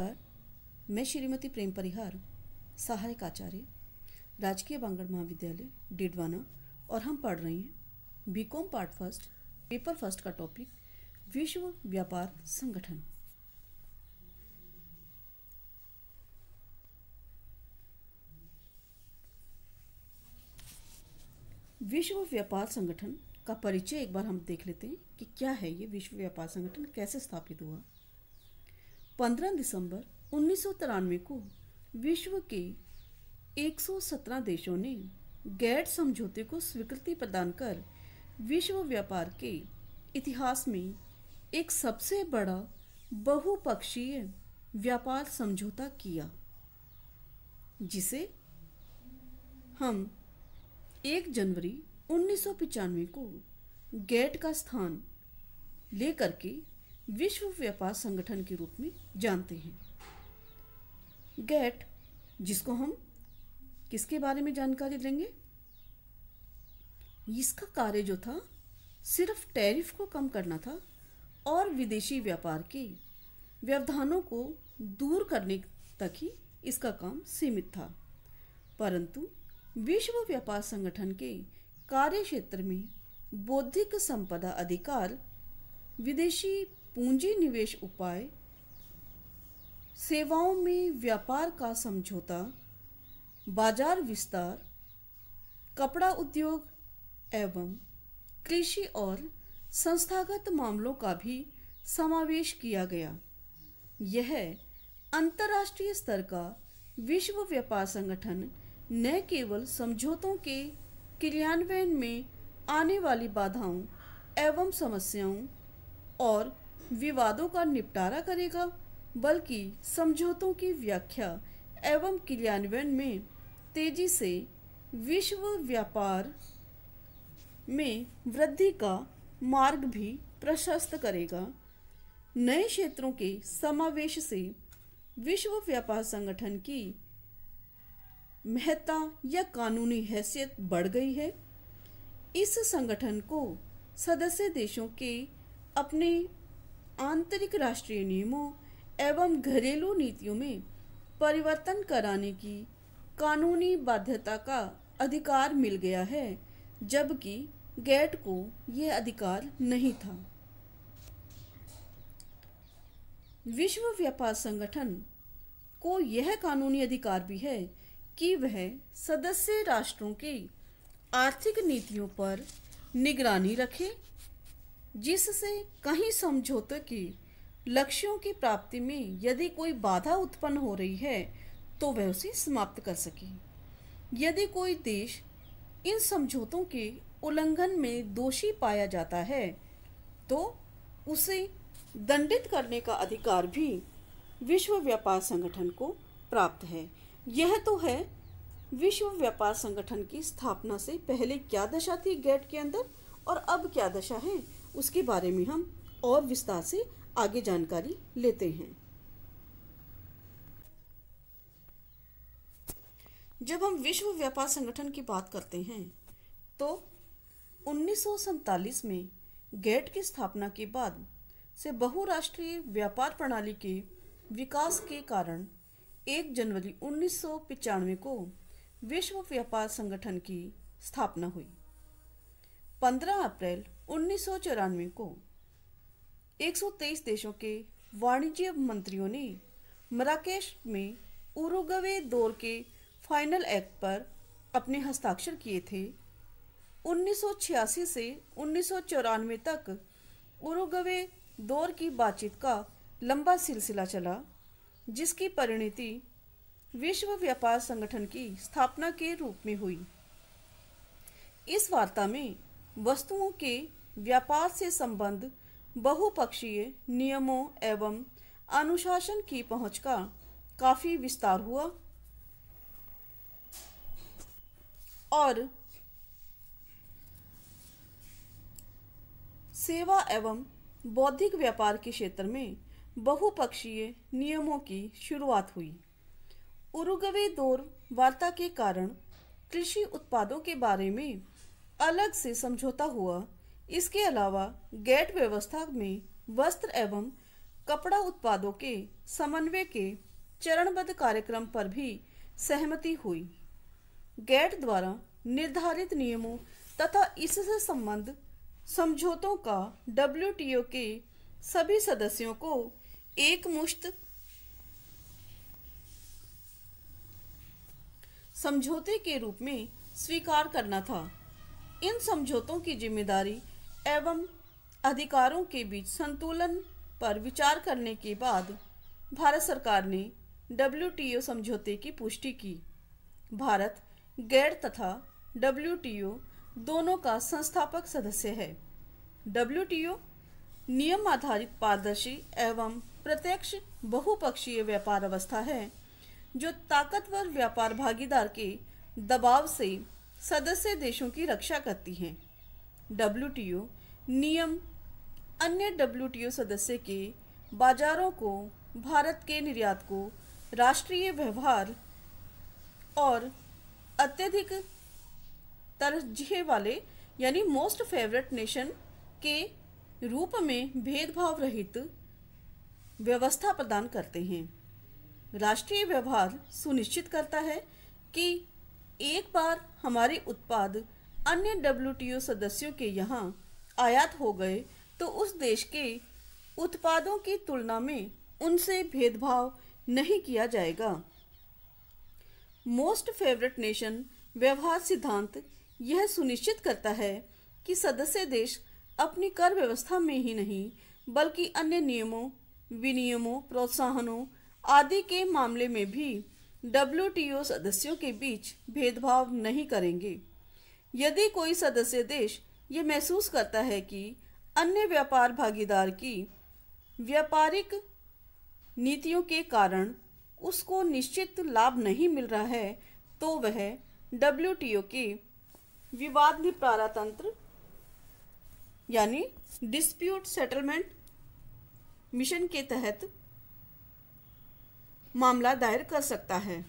नमस्कार मैं श्रीमती प्रेम परिहार सहायक आचार्य राजकीय बांगड़ महाविद्यालय डिडवाना और हम पढ़ रहे हैं B Com part first paper first का टॉपिक विश्व व्यापार संगठन विश्व व्यापार संगठन का परिचय एक बार हम देख लेते हैं कि क्या है ये विश्व व्यापार संगठन कैसे स्थापित हुआ 15 दिसंबर उन्नीस को विश्व के 117 देशों ने गैट समझौते को स्वीकृति प्रदान कर विश्व व्यापार के इतिहास में एक सबसे बड़ा बहुपक्षीय व्यापार समझौता किया जिसे हम 1 जनवरी उन्नीस को गैट का स्थान लेकर के विश्व व्यापार संगठन के रूप में जानते हैं गैट जिसको हम किसके बारे में जानकारी देंगे इसका कार्य जो था सिर्फ टैरिफ को कम करना था और विदेशी व्यापार के व्यवधानों को दूर करने तक ही इसका काम सीमित था परंतु विश्व व्यापार संगठन के कार्य क्षेत्र में बौद्धिक संपदा अधिकार विदेशी पूंजी निवेश उपाय सेवाओं में व्यापार का समझौता बाजार विस्तार कपड़ा उद्योग एवं कृषि और संस्थागत मामलों का भी समावेश किया गया यह अंतर्राष्ट्रीय स्तर का विश्व व्यापार संगठन न केवल समझौतों के क्रियान्वयन में आने वाली बाधाओं एवं समस्याओं और विवादों का निपटारा करेगा बल्कि समझौतों की व्याख्या एवं क्रियान्वयन में तेजी से विश्व व्यापार में वृद्धि का मार्ग भी प्रशस्त करेगा नए क्षेत्रों के समावेश से विश्व व्यापार संगठन की महत्ता या कानूनी हैसियत बढ़ गई है इस संगठन को सदस्य देशों के अपने आंतरिक राष्ट्रीय नियमों एवं घरेलू नीतियों में परिवर्तन कराने की कानूनी बाध्यता का अधिकार मिल गया है जबकि गेट को यह अधिकार नहीं था विश्व व्यापार संगठन को यह कानूनी अधिकार भी है कि वह सदस्य राष्ट्रों की आर्थिक नीतियों पर निगरानी रखे जिससे कहीं समझौते की लक्ष्यों की प्राप्ति में यदि कोई बाधा उत्पन्न हो रही है तो वह उसे समाप्त कर सके यदि कोई देश इन समझौतों के उल्लंघन में दोषी पाया जाता है तो उसे दंडित करने का अधिकार भी विश्व व्यापार संगठन को प्राप्त है यह तो है विश्व व्यापार संगठन की स्थापना से पहले क्या दशा थी गेट के अंदर और अब क्या दशा है उसके बारे में हम और विस्तार से आगे जानकारी लेते हैं जब हम विश्व व्यापार संगठन की बात करते हैं तो उन्नीस में गेट की स्थापना के बाद से बहुराष्ट्रीय व्यापार प्रणाली के विकास के कारण 1 जनवरी उन्नीस को विश्व व्यापार संगठन की स्थापना हुई 15 अप्रैल उन्नीस को 123 देशों के वाणिज्य मंत्रियों ने मराकेश में उरुगवे दौर के फाइनल एक्ट पर अपने हस्ताक्षर किए थे 1986 से उन्नीस तक उरुगवे दौर की बातचीत का लंबा सिलसिला चला जिसकी परिणति विश्व व्यापार संगठन की स्थापना के रूप में हुई इस वार्ता में वस्तुओं के व्यापार से संबंध बहुपक्षीय नियमों एवं अनुशासन की पहुंच का काफ़ी विस्तार हुआ और सेवा एवं बौद्धिक व्यापार के क्षेत्र में बहुपक्षीय नियमों की शुरुआत हुई उरुगवे दौर वार्ता के कारण कृषि उत्पादों के बारे में अलग से समझौता हुआ इसके अलावा गेट व्यवस्था में वस्त्र एवं कपड़ा उत्पादों के समन्वय के चरणबद्ध कार्यक्रम पर भी सहमति हुई गेट द्वारा निर्धारित नियमों तथा इससे संबंध समझौतों का डब्ल्यू के सभी सदस्यों को एक मुश्त समझौते के रूप में स्वीकार करना था इन समझौतों की जिम्मेदारी एवं अधिकारों के बीच संतुलन पर विचार करने के बाद भारत सरकार ने डब्ल्यू समझौते की पुष्टि की भारत गैर तथा डब्ल्यू दोनों का संस्थापक सदस्य है डब्ल्यू नियम आधारित पारदर्शी एवं प्रत्यक्ष बहुपक्षीय व्यापार अवस्था है जो ताकतवर व्यापार भागीदार के दबाव से सदस्य देशों की रक्षा करती हैं डब्ल्यू नियम अन्य डब्ल्यू सदस्य के बाजारों को भारत के निर्यात को राष्ट्रीय व्यवहार और अत्यधिक तरजीह वाले यानी मोस्ट फेवरेट नेशन के रूप में भेदभाव रहित व्यवस्था प्रदान करते हैं राष्ट्रीय व्यवहार सुनिश्चित करता है कि एक बार हमारे उत्पाद अन्य डब्ल्यू सदस्यों के यहाँ आयात हो गए तो उस देश के उत्पादों की तुलना में उनसे भेदभाव नहीं किया जाएगा मोस्ट फेवरेट नेशन व्यवहार सिद्धांत यह सुनिश्चित करता है कि सदस्य देश अपनी कर व्यवस्था में ही नहीं बल्कि अन्य नियमों विनियमों प्रोत्साहनों आदि के मामले में भी डब्ल्यू सदस्यों के बीच भेदभाव नहीं करेंगे यदि कोई सदस्य देश ये महसूस करता है कि अन्य व्यापार भागीदार की व्यापारिक नीतियों के कारण उसको निश्चित लाभ नहीं मिल रहा है तो वह डब्ल्यू के विवाद निपटारा तंत्र यानी डिस्प्यूट सेटलमेंट मिशन के तहत मामला दायर कर सकता है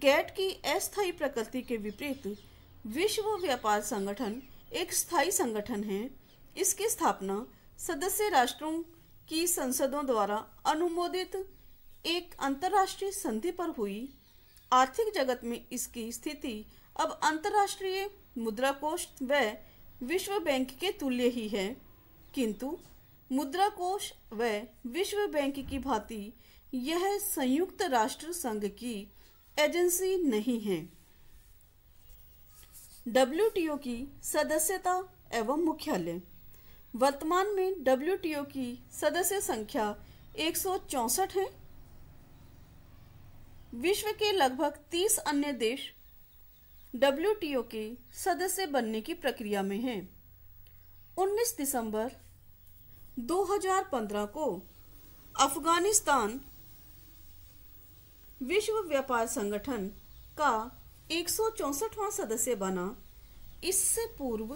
गैट की अस्थायी प्रकृति के विपरीत विश्व व्यापार संगठन एक स्थायी संगठन है इसकी स्थापना सदस्य राष्ट्रों की संसदों द्वारा अनुमोदित एक अंतर्राष्ट्रीय संधि पर हुई आर्थिक जगत में इसकी स्थिति अब अंतर्राष्ट्रीय मुद्रा कोष व विश्व बैंक के तुल्य ही है किंतु मुद्रा कोष व विश्व बैंक की भांति यह संयुक्त राष्ट्र संघ की एजेंसी नहीं है डब्ल्यू की सदस्यता एवं मुख्यालय वर्तमान में डब्ल्यू की सदस्य संख्या एक है विश्व के लगभग 30 अन्य देश डब्ल्यू के सदस्य बनने की प्रक्रिया में हैं। 19 दिसंबर 2015 को अफगानिस्तान विश्व व्यापार संगठन का एक सदस्य बना इससे पूर्व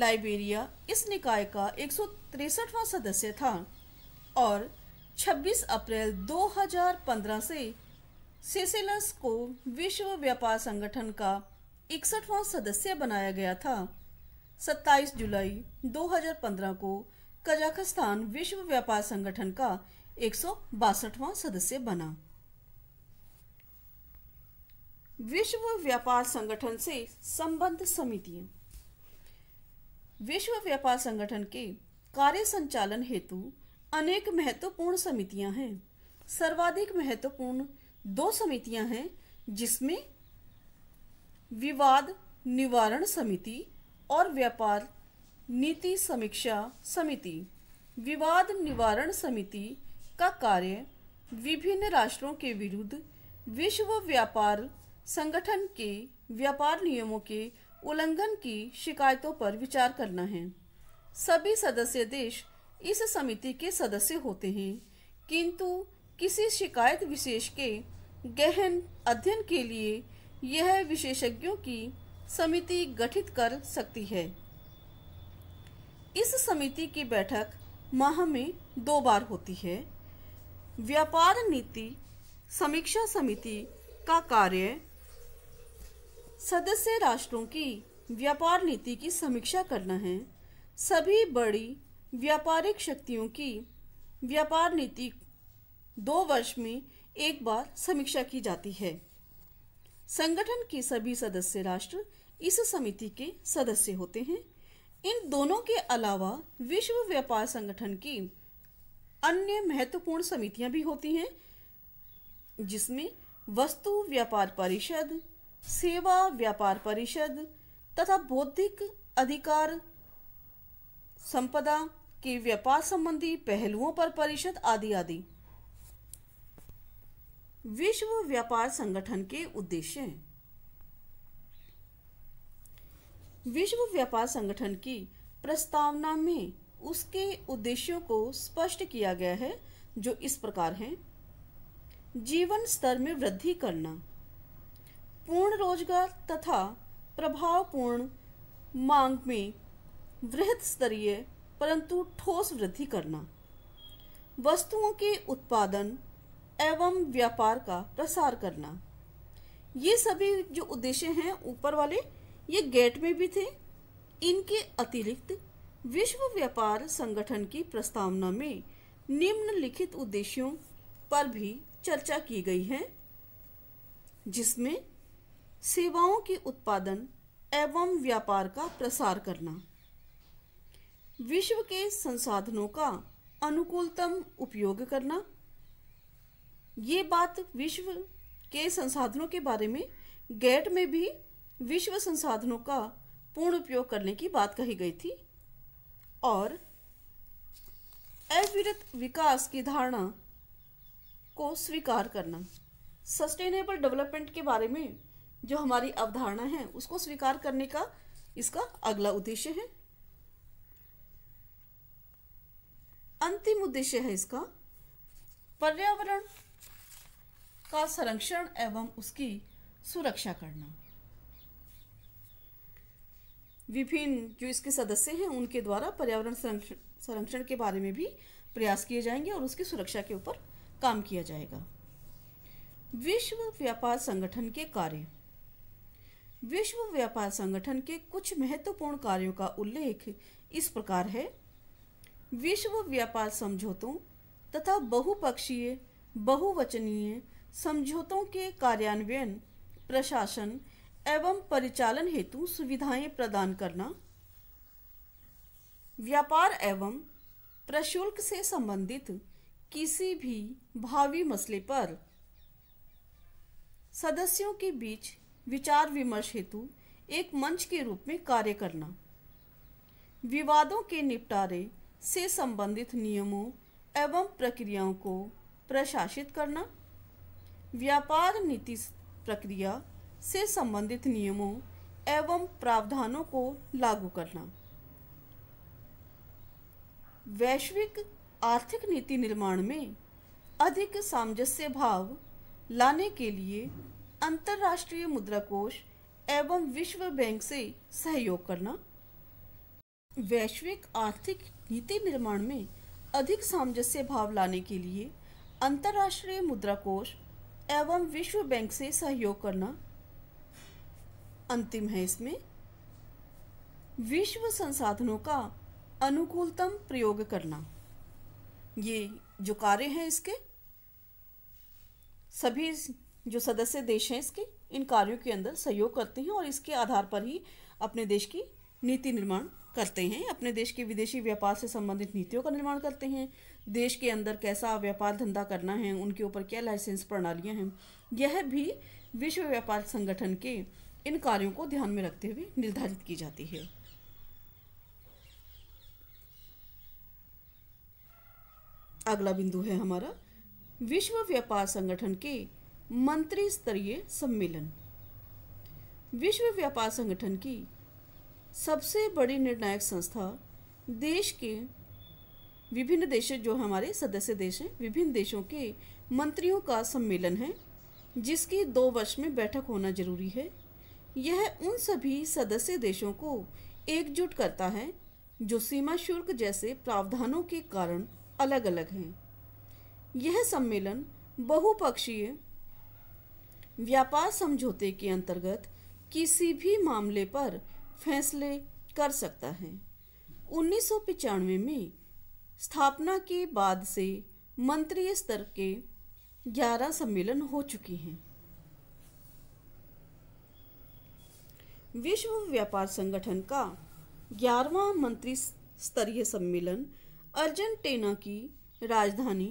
लाइबेरिया इस निकाय का एक सदस्य था और 26 अप्रैल 2015 से सेसेलस को विश्व व्यापार संगठन का इकसठवां सदस्य बनाया गया था 27 जुलाई 2015 को कजाकिस्तान विश्व व्यापार संगठन का एक सदस्य बना विश्व व्यापार संगठन से संबद्ध समितियां विश्व व्यापार संगठन के कार्य संचालन हेतु अनेक महत्वपूर्ण समितियां हैं सर्वाधिक महत्वपूर्ण दो समितियां हैं जिसमें विवाद निवारण समिति और व्यापार नीति समीक्षा समिति विवाद निवारण समिति का कार्य विभिन्न राष्ट्रों के विरुद्ध विश्व व्यापार संगठन के व्यापार नियमों के उल्लंघन की शिकायतों पर विचार करना है सभी सदस्य देश इस समिति के सदस्य होते हैं किंतु किसी शिकायत विशेष के गहन अध्ययन के लिए यह विशेषज्ञों की समिति गठित कर सकती है इस समिति की बैठक माह में दो बार होती है व्यापार नीति समीक्षा समिति का कार्य सदस्य राष्ट्रों की व्यापार नीति की समीक्षा करना है सभी बड़ी व्यापारिक शक्तियों की व्यापार नीति दो वर्ष में एक बार समीक्षा की जाती है संगठन के सभी सदस्य राष्ट्र इस समिति के सदस्य होते हैं इन दोनों के अलावा विश्व व्यापार संगठन की अन्य महत्वपूर्ण समितियां भी होती हैं जिसमें वस्तु व्यापार परिषद सेवा व्यापार परिषद तथा बौद्धिक अधिकार संपदा के व्यापार संबंधी पहलुओं पर परिषद आदि आदि विश्व व्यापार संगठन के उद्देश्य विश्व व्यापार संगठन की प्रस्तावना में उसके उद्देश्यों को स्पष्ट किया गया है जो इस प्रकार हैं जीवन स्तर में वृद्धि करना पूर्ण रोजगार तथा प्रभावपूर्ण मांग में वृहद स्तरीय परंतु ठोस वृद्धि करना वस्तुओं के उत्पादन एवं व्यापार का प्रसार करना ये सभी जो उद्देश्य हैं ऊपर वाले ये गेट में भी थे इनके अतिरिक्त विश्व व्यापार संगठन की प्रस्तावना में निम्नलिखित उद्देश्यों पर भी चर्चा की गई है जिसमें सेवाओं के उत्पादन एवं व्यापार का प्रसार करना विश्व के संसाधनों का अनुकूलतम उपयोग करना ये बात विश्व के संसाधनों के बारे में गेट में भी विश्व संसाधनों का पूर्ण उपयोग करने की बात कही गई थी और अविरत विकास की धारणा को स्वीकार करना सस्टेनेबल डेवलपमेंट के बारे में जो हमारी अवधारणा है उसको स्वीकार करने का इसका अगला उद्देश्य है अंतिम उद्देश्य है इसका पर्यावरण का संरक्षण एवं उसकी सुरक्षा करना विभिन्न जो इसके सदस्य हैं उनके द्वारा पर्यावरण संरक्षण के बारे में भी प्रयास किए जाएंगे और उसकी सुरक्षा के ऊपर काम किया जाएगा विश्व व्यापार संगठन के कार्य विश्व व्यापार संगठन के कुछ महत्वपूर्ण कार्यों का उल्लेख इस प्रकार है विश्व व्यापार समझौतों तथा बहुपक्षीय बहुवचनीय समझौतों के कार्यान्वयन प्रशासन एवं परिचालन हेतु सुविधाएं प्रदान करना व्यापार एवं प्रशुल्क से संबंधित किसी भी भावी मसले पर सदस्यों के बीच विचार विमर्श हेतु एक मंच के रूप में कार्य करना विवादों के निपटारे से संबंधित नियमों एवं प्रक्रियाओं को प्रशासित करना व्यापार नीति प्रक्रिया से संबंधित नियमों एवं प्रावधानों को लागू करना वैश्विक आर्थिक नीति निर्माण में अधिक सामंजस्य भाव लाने के लिए अंतर्राष्ट्रीय मुद्रा कोष एवं विश्व बैंक से सहयोग करना वैश्विक आर्थिक नीति निर्माण में अधिक सामंजस्य भाव लाने के लिए अंतर्राष्ट्रीय मुद्रा कोष एवं विश्व बैंक से सहयोग करना अंतिम है इसमें विश्व संसाधनों का अनुकूलतम प्रयोग करना ये जो कार्य हैं इसके सभी जो सदस्य देश हैं इसके इन कार्यों के अंदर सहयोग करते हैं और इसके आधार पर ही अपने देश की नीति निर्माण करते हैं अपने देश के विदेशी व्यापार से संबंधित नीतियों का निर्माण करते हैं देश के अंदर कैसा व्यापार धंधा करना है उनके ऊपर क्या लाइसेंस प्रणालियाँ हैं यह भी विश्व व्यापार संगठन के इन कार्यों को ध्यान में रखते हुए निर्धारित की जाती है अगला बिंदु है हमारा विश्व व्यापार संगठन के मंत्री स्तरीय सम्मेलन विश्व व्यापार संगठन की सबसे बड़ी निर्णायक संस्था देश के विभिन्न देश जो हमारे सदस्य देश हैं विभिन्न देशों के मंत्रियों का सम्मेलन है जिसकी दो वर्ष में बैठक होना जरूरी है यह उन सभी सदस्य देशों को एकजुट करता है जो सीमा शुल्क जैसे प्रावधानों के कारण अलग अलग हैं यह सम्मेलन बहुपक्षीय व्यापार समझौते के अंतर्गत किसी भी मामले पर फैसले कर सकता है उन्नीस में स्थापना के बाद से मंत्रीय स्तर के 11 सम्मेलन हो चुके हैं विश्व व्यापार संगठन का ग्यारहवा मंत्री स्तरीय सम्मेलन अर्जेंटीना की राजधानी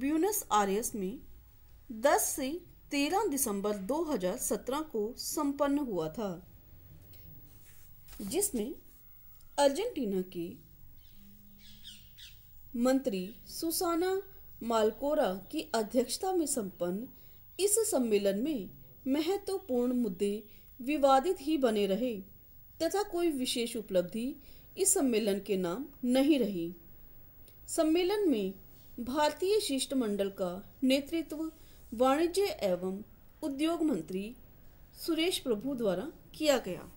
ब्यूनस आरियस में 10 से 13 दिसंबर 2017 को संपन्न हुआ था जिसमें अर्जेंटीना के मंत्री सुसाना मालकोरा की अध्यक्षता में संपन्न इस सम्मेलन में महत्वपूर्ण मुद्दे विवादित ही बने रहे तथा कोई विशेष उपलब्धि इस सम्मेलन के नाम नहीं रही सम्मेलन में भारतीय शिष्टमंडल का नेतृत्व वाणिज्य एवं उद्योग मंत्री सुरेश प्रभु द्वारा किया गया